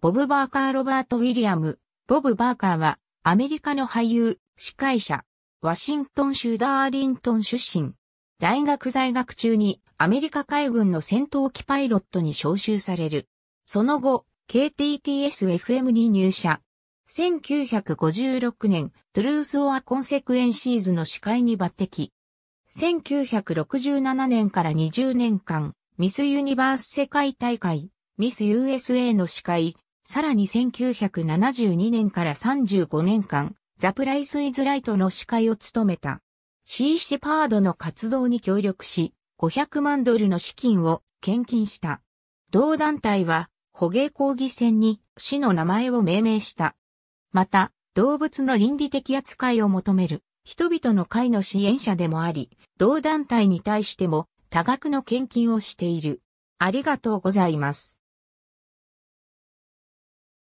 ボブ・バーカー・ロバート・ウィリアム。ボブ・バーカーは、アメリカの俳優、司会者、ワシントン州ダーリントン出身。大学在学中に、アメリカ海軍の戦闘機パイロットに招集される。その後、KTTS-FM に入社。1956年、トゥルース・オア・コンセクエンシーズの司会に抜擢。1967年から20年間、ミス・ユニバース世界大会、ミス USA の司会、さらに1972年から35年間、ザ・プライス・イズ・ライトの司会を務めた。シー・シェパードの活動に協力し、500万ドルの資金を献金した。同団体は、捕鯨抗議戦に市の名前を命名した。また、動物の倫理的扱いを求める人々の会の支援者でもあり、同団体に対しても多額の献金をしている。ありがとうございます。